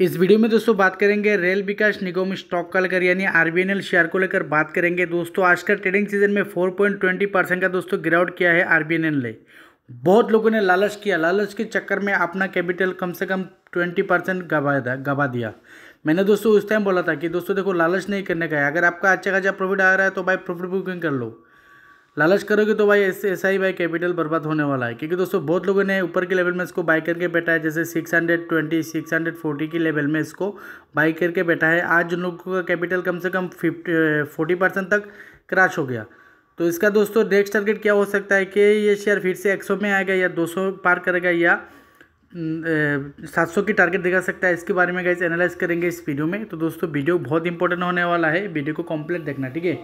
इस वीडियो में दोस्तों बात करेंगे रेल विकास निगम स्टॉक का लेकर यानी आरबीएनएल शेयर को लेकर बात करेंगे दोस्तों आज का ट्रेडिंग सीजन में 4.20 परसेंट का दोस्तों गिरावट किया है आरबीएनएल ने बहुत लोगों ने लालच किया लालच के चक्कर में अपना कैपिटल कम से कम 20 परसेंट गवा गवा दिया मैंने दोस्तों उस टाइम बोला था कि दोस्तों देखो लालच नहीं करने का है अगर आपका अच्छा खासा प्रॉफिट आ रहा है तो भाई प्रॉफिट बुकिंग कर लो लालच करोगे तो भाई ऐसे ऐसा ही भाई कैपिटल बर्बाद होने वाला है क्योंकि दोस्तों बहुत लोगों ने ऊपर के लेवल में इसको बाई करके बैठा है जैसे 620 640 की लेवल में इसको बाई करके बैठा है आज उन लोगों का कैपिटल कम से कम फिफ्टी फोर्टी परसेंट तक क्रैश हो गया तो इसका दोस्तों नेक्स्ट टारगेट क्या हो सकता है कि ये शेयर फिर से एक में आएगा या दो पार करेगा या सात सौ की टारगेट दिखा सकता है इसके बारे में गाइज एनालाइज करेंगे इस वीडियो में तो दोस्तों वीडियो बहुत इंपॉर्टेंट होने वाला है वीडियो को कॉम्प्लीट देखना ठीक है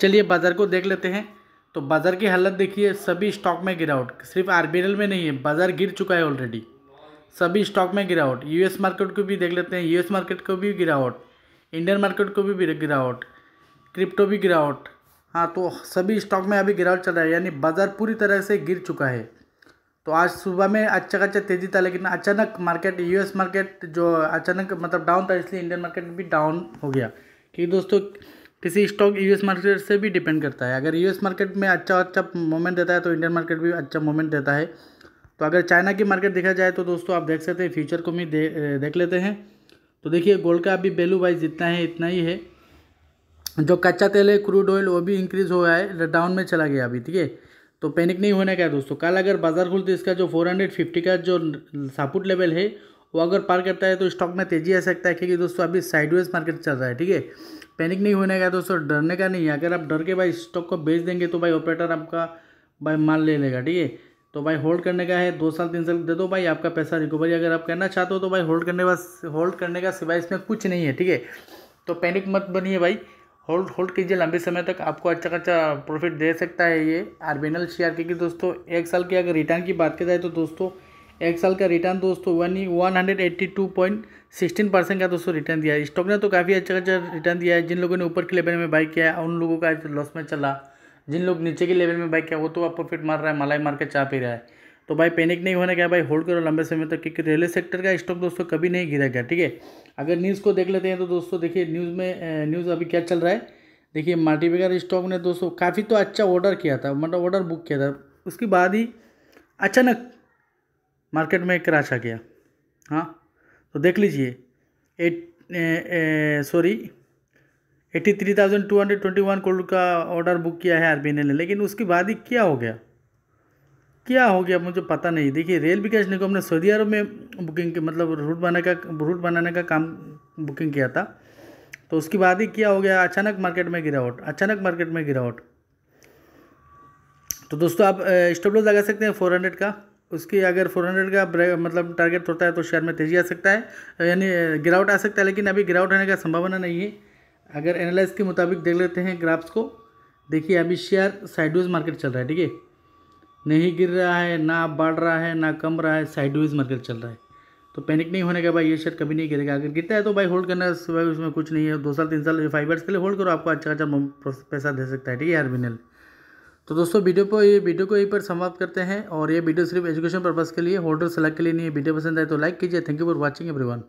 चलिए बाजार को देख लेते हैं तो बाज़ार की हालत देखिए सभी स्टॉक में गिरावट सिर्फ आर में नहीं है बाज़ार गिर चुका है ऑलरेडी सभी स्टॉक में गिरावट यूएस मार्केट को भी देख लेते हैं यूएस मार्केट को भी गिरावट इंडियन मार्केट को भी गिरावट क्रिप्टो भी गिरावट हाँ तो सभी स्टॉक में अभी गिरावट चल रहा है यानी बाज़ार पूरी तरह से गिर चुका है तो आज सुबह में अच्छा खासा तेज़ी था लेकिन अचानक मार्केट यूएस मार्केट जो अचानक मतलब डाउन था इसलिए इंडियन मार्केट भी डाउन हो गया क्योंकि दोस्तों किसी स्टॉक यूएस मार्केट से भी डिपेंड करता है अगर यूएस मार्केट में अच्छा अच्छा मूवमेंट देता है तो इंडियन मार्केट भी अच्छा मूवमेंट देता है तो अगर चाइना की मार्केट देखा जाए तो दोस्तों आप देख सकते हैं फ्यूचर को भी दे, देख लेते हैं तो देखिए गोल्ड का अभी वैल्यू वाइज जितना है इतना ही है जो कच्चा तेल है क्रूड ऑयल वो भी इंक्रीज़ हुआ है डाउन में चला गया अभी ठीक है तो पैनिक नहीं होने का है दोस्तों कल अगर बाजार खुलते इसका जो 450 का जो सपोर्ट लेवल है वो अगर पार करता है तो स्टॉक में तेजी आ सकता है क्योंकि दोस्तों अभी साइडवेज मार्केट चल रहा है ठीक है पैनिक नहीं होने का दोस्तों डरने का नहीं है अगर आप डर के भाई स्टॉक को बेच देंगे तो भाई ऑपरेटर आपका भाई माल ले लेगा ठीक है तो भाई होल्ड करने का है दो साल तीन साल दे दो भाई आपका पैसा रिकवरी अगर आप करना चाहते हो तो भाई होल्ड करने बस होल्ड करने का सिवाय इसमें कुछ नहीं है ठीक है तो पैनिक मत बनिए भाई होल्ड होल्ड कीजिए लंबे समय तक आपको अच्छा खर्चा प्रॉफिट दे सकता है ये आर्बिनल शेयर क्योंकि दोस्तों एक साल की अगर रिटर्न की बात की जाए तो दोस्तों एक साल का रिटर्न दोस्तों one one hundred eighty two point sixteen percent का दोस्तों रिटर्न दिया है स्टॉक ने तो काफ़ी अच्छा अच्छा रिटर्न दिया है जिन लोगों ने ऊपर के लेवल में बाई किया है उन लोगों का लॉस में चला जिन लोग नीचे के लेवल में बाइक किया वो तो आप प्रॉफिट मार रहा है मलाई मार के चाह पी रहा है तो भाई पैनिक नहीं होने क्या भाई होल्ड करो लंबे समय तक क्योंकि रेलवे सेक्टर का स्टॉक दोस्तों कभी नहीं गया ठीक है अगर न्यूज़ को देख लेते हैं तो दोस्तों देखिए न्यूज़ में न्यूज़ अभी क्या चल रहा है देखिए माल्टीबेगर स्टॉक ने दोस्तों काफ़ी तो अच्छा ऑर्डर किया था मतलब ऑर्डर बुक किया था उसके बाद ही अचानक मार्केट में एक क्रैश आ गया हाँ तो देख लीजिए eight sorry eighty three thousand two hundred twenty one crore का ऑर्डर बुक किया है आर ने लेकिन उसके बाद ही क्या हो गया क्या हो गया मुझे पता नहीं देखिए रेल विकास निगम ने सऊदी अरब में बुकिंग मतलब रूट बनाने का रूट बनाने का काम बुकिंग किया था तो उसके बाद ही क्या हो गया अचानक मार्केट में गिरावट अचानक मार्केट में गिरावट तो दोस्तों आप स्टॉप लॉस लगा सकते हैं फोर हंड्रेड का उसकी अगर 400 का मतलब टारगेट होता है तो शेयर में तेजी आ सकता है यानी गिरावट आ सकता है लेकिन अभी गिरावट होने का संभावना नहीं है अगर एनालिस के मुताबिक देख लेते हैं ग्राफ्स को देखिए अभी शेयर साइडवेज मार्केट चल रहा है ठीक है नहीं गिर रहा है ना बढ़ रहा है ना कम रहा है साइडवेज मार्केट चल रहा है तो पैनिक नहीं होने का भाई ये शेयर कभी नहीं गिरेगा अगर गिरता है तो भाई होल्ड करना भाई उसमें कुछ नहीं है दो साल तीन साल फाइव ईयर्स के लिए होल्ड करो आपको अच्छा अच्छा पैसा दे सकता है ठीक है आर तो दोस्तों वीडियो को ये वीडियो को यहीं पर समाप्त करते हैं और ये वीडियो सिर्फ एजुकेशन पर्पज़ के लिए होल्डर सेलेक्ट के लिए नहीं है वीडियो पसंद आए तो लाइक कीजिए thank you for watching everyone